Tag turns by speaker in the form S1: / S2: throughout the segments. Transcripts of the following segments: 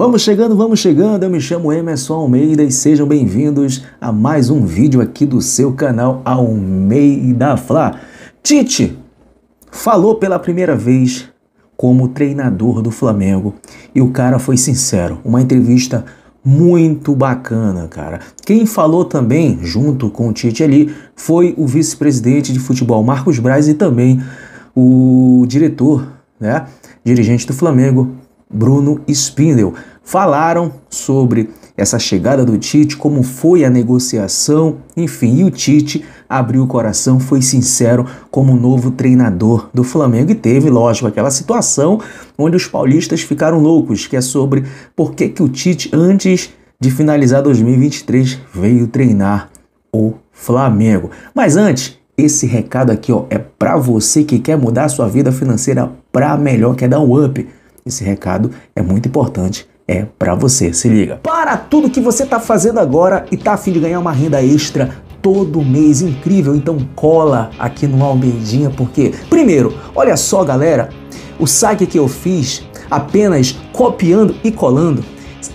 S1: Vamos chegando, vamos chegando. Eu me chamo Emerson Almeida e sejam bem-vindos a mais um vídeo aqui do seu canal Almeida Fla. Tite falou pela primeira vez como treinador do Flamengo e o cara foi sincero. Uma entrevista muito bacana, cara. Quem falou também, junto com o Tite ali, foi o vice-presidente de futebol Marcos Braz e também o diretor, né, dirigente do Flamengo, Bruno Spindel falaram sobre essa chegada do Tite, como foi a negociação, enfim, e o Tite abriu o coração, foi sincero como novo treinador do Flamengo e teve, lógico, aquela situação onde os paulistas ficaram loucos, que é sobre por que, que o Tite, antes de finalizar 2023, veio treinar o Flamengo. Mas antes, esse recado aqui ó, é para você que quer mudar a sua vida financeira para melhor, quer dar um up esse recado é muito importante, é para você. Se liga. Para tudo que você está fazendo agora e está afim de ganhar uma renda extra todo mês incrível, então cola aqui no albedinha porque primeiro, olha só, galera, o saque que eu fiz apenas copiando e colando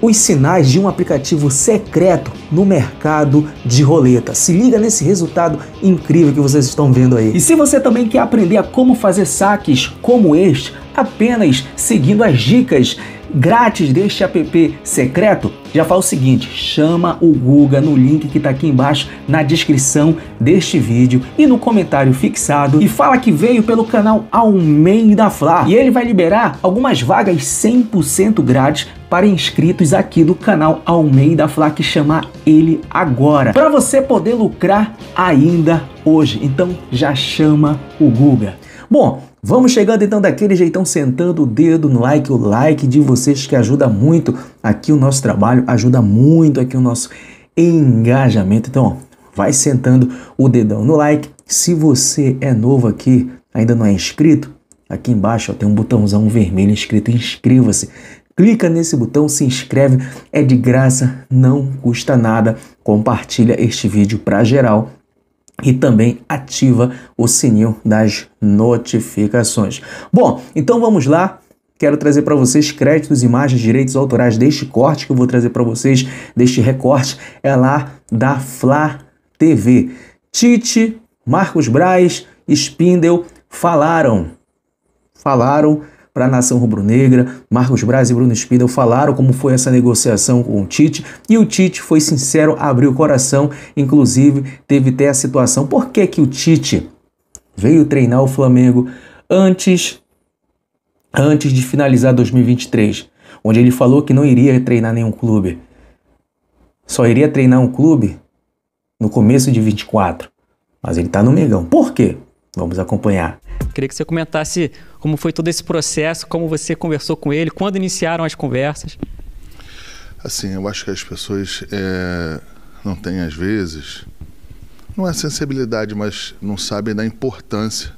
S1: os sinais de um aplicativo secreto no mercado de roleta. Se liga nesse resultado incrível que vocês estão vendo aí. E se você também quer aprender a como fazer saques como este, apenas seguindo as dicas grátis deste app secreto, já fala o seguinte: chama o Guga no link que está aqui embaixo na descrição deste vídeo e no comentário fixado e fala que veio pelo canal Almeida Fla e ele vai liberar algumas vagas 100% grátis para inscritos aqui do canal Almeida Fla que chamar ele agora para você poder lucrar ainda hoje. Então já chama o Guga. Bom, Vamos chegando então daquele jeitão, sentando o dedo no like, o like de vocês que ajuda muito aqui o nosso trabalho, ajuda muito aqui o nosso engajamento. Então, ó, vai sentando o dedão no like. Se você é novo aqui, ainda não é inscrito, aqui embaixo ó, tem um botãozão vermelho escrito inscreva-se. Clica nesse botão, se inscreve, é de graça, não custa nada. Compartilha este vídeo para geral e também ativa o sininho das notificações. Bom, então vamos lá. Quero trazer para vocês créditos, imagens, direitos autorais deste corte que eu vou trazer para vocês deste recorte é lá da Fla TV. Tite, Marcos Braz, Spindel falaram, falaram para a nação rubro-negra. Marcos Braz e Bruno Spindel falaram como foi essa negociação com o Tite e o Tite foi sincero, abriu o coração, inclusive teve até a situação. Por que, que o Tite veio treinar o Flamengo antes antes de finalizar 2023, onde ele falou que não iria treinar nenhum clube. Só iria treinar um clube no começo de 24. Mas ele está no Megão. Por quê? Vamos acompanhar.
S2: Queria que você comentasse como foi todo esse processo, como você conversou com ele, quando iniciaram as conversas.
S3: Assim, eu acho que as pessoas é, não têm, às vezes, não é sensibilidade, mas não sabem da importância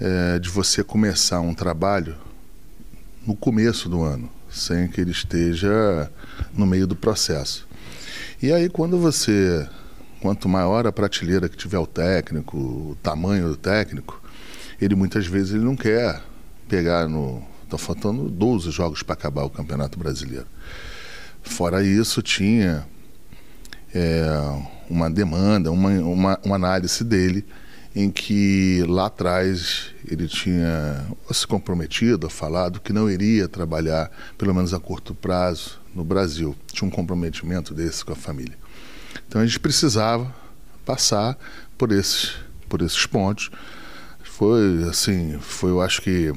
S3: é, de você começar um trabalho no começo do ano, sem que ele esteja no meio do processo. E aí, quando você Quanto maior a prateleira que tiver o técnico, o tamanho do técnico, ele muitas vezes ele não quer pegar no. Estão tá faltando 12 jogos para acabar o Campeonato Brasileiro. Fora isso, tinha é, uma demanda, uma, uma, uma análise dele em que lá atrás ele tinha se comprometido, falado que não iria trabalhar, pelo menos a curto prazo, no Brasil. Tinha um comprometimento desse com a família. Então a gente precisava passar por esses, por esses pontos. Foi assim, foi eu acho que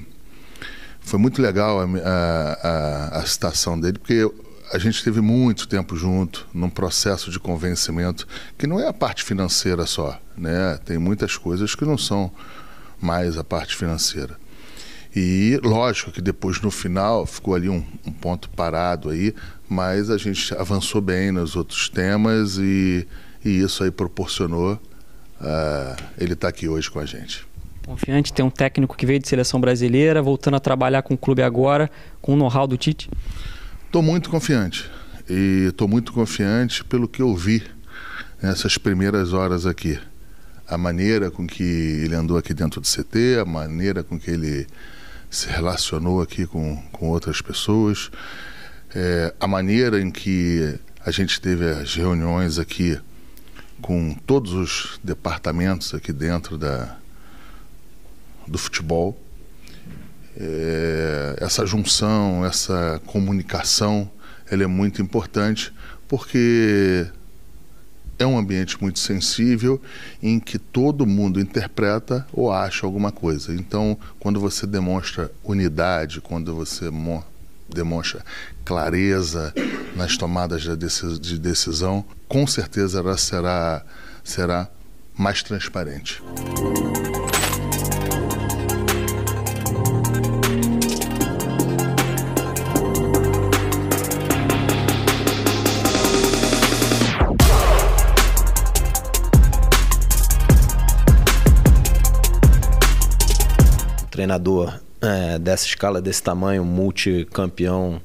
S3: foi muito legal a, a, a citação dele, porque a gente teve muito tempo junto num processo de convencimento que não é a parte financeira só, né? Tem muitas coisas que não são mais a parte financeira. E lógico que depois no final ficou ali um, um ponto parado aí, mas a gente avançou bem nos outros temas e, e isso aí proporcionou uh, ele estar tá aqui hoje com a gente.
S2: Confiante, tem um técnico que veio de seleção brasileira, voltando a trabalhar com o clube agora, com o know-how do Tite?
S3: Estou muito confiante. E estou muito confiante pelo que eu vi nessas primeiras horas aqui. A maneira com que ele andou aqui dentro do CT, a maneira com que ele se relacionou aqui com, com outras pessoas. É, a maneira em que a gente teve as reuniões aqui com todos os departamentos aqui dentro da, do futebol. É, essa junção, essa comunicação, ela é muito importante porque é um ambiente muito sensível em que todo mundo interpreta ou acha alguma coisa. Então, quando você demonstra unidade, quando você demonstra clareza nas tomadas de decisão, com certeza ela será, será mais transparente.
S4: treinador é, dessa escala, desse tamanho, multicampeão,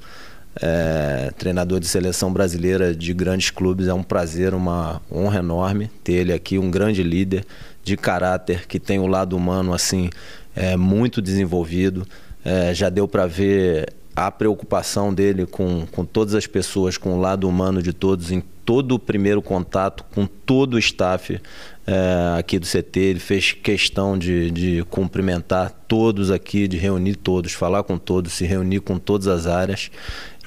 S4: é, treinador de seleção brasileira de grandes clubes. É um prazer, uma honra enorme ter ele aqui, um grande líder de caráter que tem o lado humano assim é, muito desenvolvido. É, já deu para ver a preocupação dele com, com todas as pessoas, com o lado humano de todos, em todo o primeiro contato, com todo o staff é, aqui do CT, ele fez questão de, de cumprimentar todos aqui, de reunir todos, falar com todos, se reunir com todas as áreas.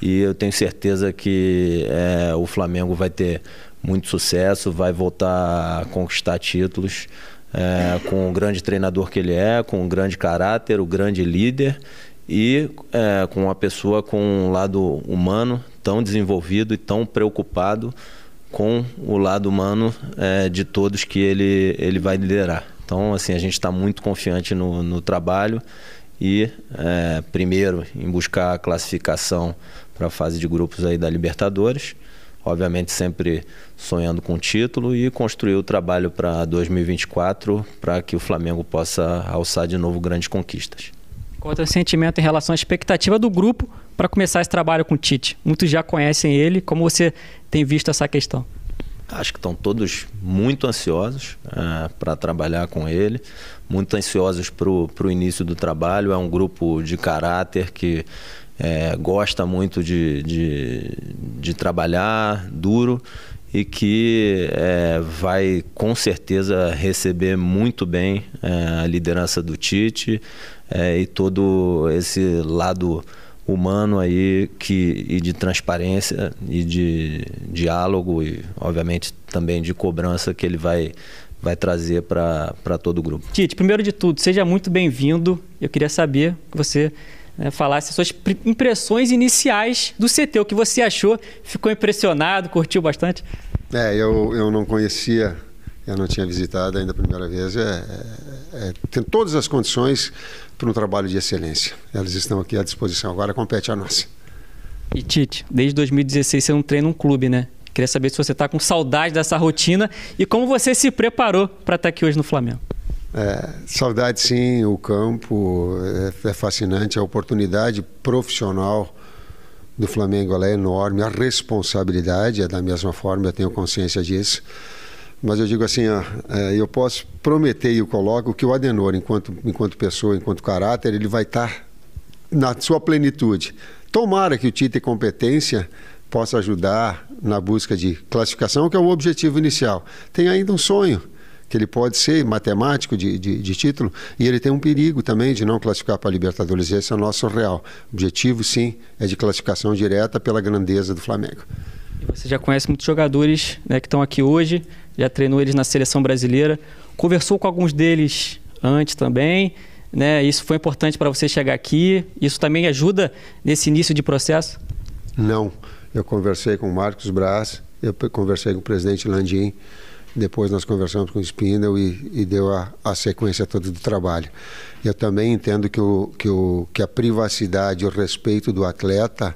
S4: E eu tenho certeza que é, o Flamengo vai ter muito sucesso, vai voltar a conquistar títulos. É, com o grande treinador que ele é, com um grande caráter, o grande líder e é, com uma pessoa com um lado humano tão desenvolvido e tão preocupado com o lado humano é, de todos que ele, ele vai liderar. Então, assim, a gente está muito confiante no, no trabalho e, é, primeiro, em buscar a classificação para a fase de grupos aí da Libertadores, obviamente sempre sonhando com o título e construir o trabalho para 2024 para que o Flamengo possa alçar de novo grandes conquistas.
S2: Qual é o sentimento em relação à expectativa do grupo para começar esse trabalho com o Tite? Muitos já conhecem ele. Como você tem visto essa questão?
S4: Acho que estão todos muito ansiosos é, para trabalhar com ele, muito ansiosos para o início do trabalho. É um grupo de caráter que é, gosta muito de, de, de, trabalhar duro e que é, vai com certeza receber muito bem é, a liderança do Tite é, e todo esse lado humano aí que, e de transparência e de diálogo e, obviamente, também de cobrança que ele vai, vai trazer para todo o grupo.
S2: Tite, primeiro de tudo, seja muito bem-vindo. Eu queria saber que você né, falasse as suas impressões iniciais do CT, o que você achou, ficou impressionado, curtiu bastante?
S5: É, eu, eu não conhecia eu não tinha visitado ainda a primeira vez, é, é, é, tem todas as condições para um trabalho de excelência. Elas estão aqui à disposição, agora compete a nossa. E Tite,
S2: desde 2016 você não treina um clube, né? Queria saber se você está com saudade dessa rotina e como você se preparou para estar tá aqui hoje no Flamengo.
S5: É, saudade sim, o campo é, é, fascinante, a oportunidade profissional do Flamengo é enorme, a responsabilidade é da mesma forma, eu tenho consciência disso mas eu digo assim, ó, é, eu posso prometer e eu coloco que o Adenor, enquanto, enquanto pessoa, enquanto caráter, ele vai estar tá na sua plenitude. Tomara que o Tite competência possa ajudar na busca de classificação, que é o objetivo inicial. Tem ainda um sonho, que ele pode ser matemático de, de, de título, e ele tem um perigo também de não classificar para a Libertadores. Esse é o nosso real. O objetivo, sim, é de classificação direta pela grandeza do Flamengo
S2: você já conhece muitos jogadores né, que estão aqui hoje, já treinou eles na seleção brasileira, conversou com alguns deles antes também, né? Isso foi importante para você chegar aqui. Isso também ajuda nesse início de processo?
S5: Não. Eu conversei com o Marcos Braz, eu conversei com o presidente Landim, depois nós conversamos com o Spindle e, e deu a, a, sequência toda do trabalho. Eu também entendo que, o, que, o, que a privacidade e o respeito do atleta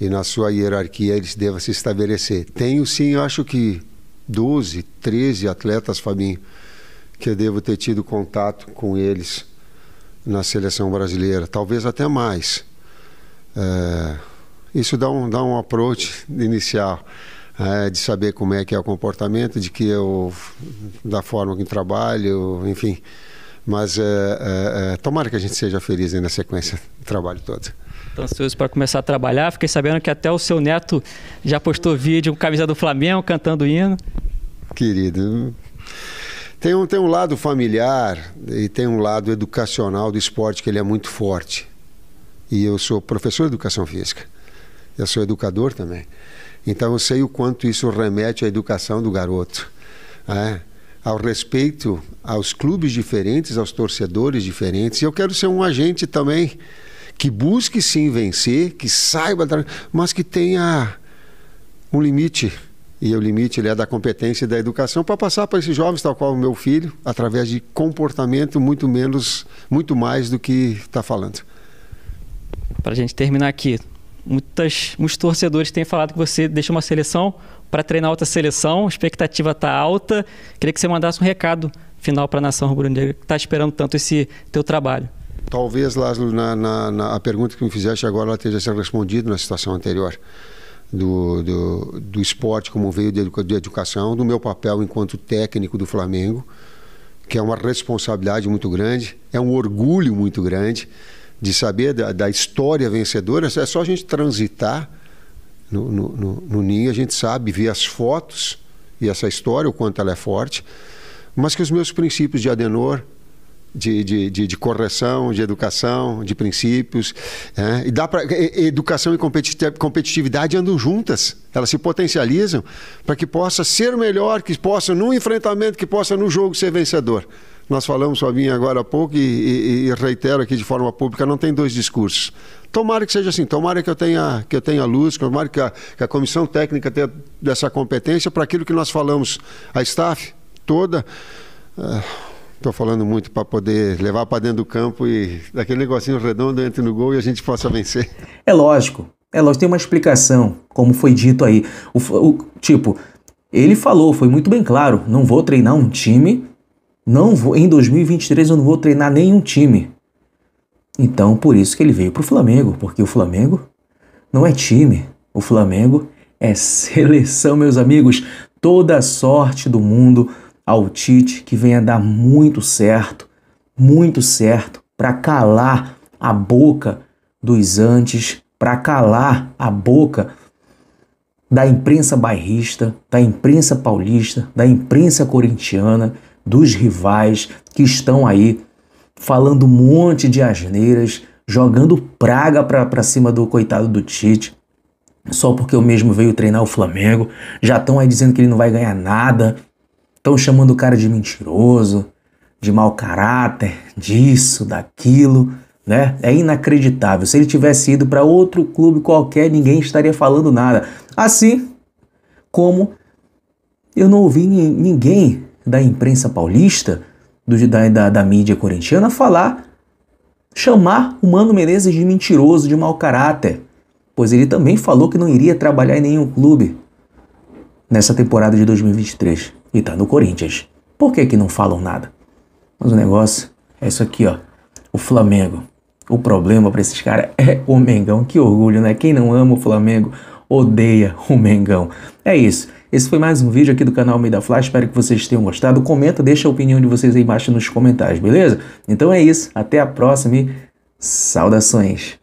S5: e na sua hierarquia eles devam se estabelecer. Tenho sim, acho que 12, 13 atletas, Fabinho, que eu devo ter tido contato com eles na seleção brasileira, talvez até mais. É, isso dá um, dá um approach inicial. É, de saber como é que é o comportamento, de que eu, da forma que eu trabalho, enfim, mas uh, uh, tomara que a gente seja feliz na sequência do trabalho todo.
S2: Estou ansioso para começar a trabalhar. Fiquei sabendo que até o seu neto já postou vídeo com camisa do Flamengo, cantando hino.
S5: Querido, tem um, tem um lado familiar e tem um lado educacional do esporte que ele é muito forte. E eu sou professor de educação física. Eu sou educador também. Então eu sei o quanto isso remete à educação do garoto. É? ao respeito aos clubes diferentes, aos torcedores diferentes. eu quero ser um agente também que busque sim vencer, que saiba, mas que tenha um limite. E o limite ele é da competência e da educação para passar para esses jovens, tal qual o meu filho, através de comportamento muito menos, muito mais do que está falando. Para a gente terminar aqui, muitas, muitos torcedores
S2: têm falado que você deixou uma seleção para treinar outra seleção, a expectativa está alta. Queria que você mandasse um recado final para a nação rubro-negra que está esperando tanto esse teu trabalho.
S5: Talvez, Lázaro, na, na, na, a pergunta que me fizeste agora ela esteja sendo respondida na situação anterior. Do, do, do esporte como veio de, de educação, do meu papel enquanto técnico do Flamengo, que é uma responsabilidade muito grande, é um orgulho muito grande de saber da, da história vencedora, é só a gente transitar no, no, no, no ninho, a gente sabe, ver as fotos e essa história, o quanto ela é forte, mas que os meus princípios de Adenor, de, de, de, de correção, de educação, de princípios, é, e dá para educação e competitividade andam juntas, elas se potencializam para que possa ser melhor, que possa num enfrentamento, que possa no jogo ser vencedor. Nós falamos, Fabinho, agora há pouco, e, e, e reitero aqui de forma pública, não tem dois discursos. Tomara que seja assim, tomara que eu tenha, que eu tenha luz, tomara que a, que a comissão técnica tenha dessa competência para aquilo que nós falamos, a staff toda. Estou uh, ah, falando muito para poder levar para dentro do campo e daquele negocinho redondo entre no gol e a gente possa vencer. É lógico, é lógico, tem uma explicação,
S1: como foi dito aí. o, o tipo, ele falou, foi muito bem claro: não vou treinar um time não vou, em 2023 eu não vou treinar nenhum time. Então, por isso que ele veio para o Flamengo, porque o Flamengo não é time, o Flamengo é seleção, meus amigos. Toda a sorte do mundo ao Tite, que venha dar muito certo, muito certo, para calar a boca dos antes, para calar a boca da imprensa bairrista, da imprensa paulista, da imprensa corintiana, dos rivais que estão aí falando um monte de asneiras, jogando praga para cima do coitado do Tite, só porque o mesmo veio treinar o Flamengo. Já estão aí dizendo que ele não vai ganhar nada, estão chamando o cara de mentiroso, de mau caráter, disso, daquilo. Né? É inacreditável. Se ele tivesse ido para outro clube qualquer, ninguém estaria falando nada. Assim como eu não ouvi ninguém da imprensa paulista, do, da, da, da mídia corintiana, falar, chamar o Mano Menezes de mentiroso, de mau caráter, pois ele também falou que não iria trabalhar em nenhum clube nessa temporada de 2023 e tá no Corinthians. Por que que não falam nada? Mas o negócio é isso aqui, ó. O Flamengo. O problema para esses caras é o Mengão. Que orgulho, né? Quem não ama o Flamengo odeia o Mengão. É isso. Esse foi mais um vídeo aqui do canal Meio da Flash, espero que vocês tenham gostado. Comenta, deixa a opinião de vocês aí embaixo nos comentários, beleza? Então é isso, até a próxima e saudações!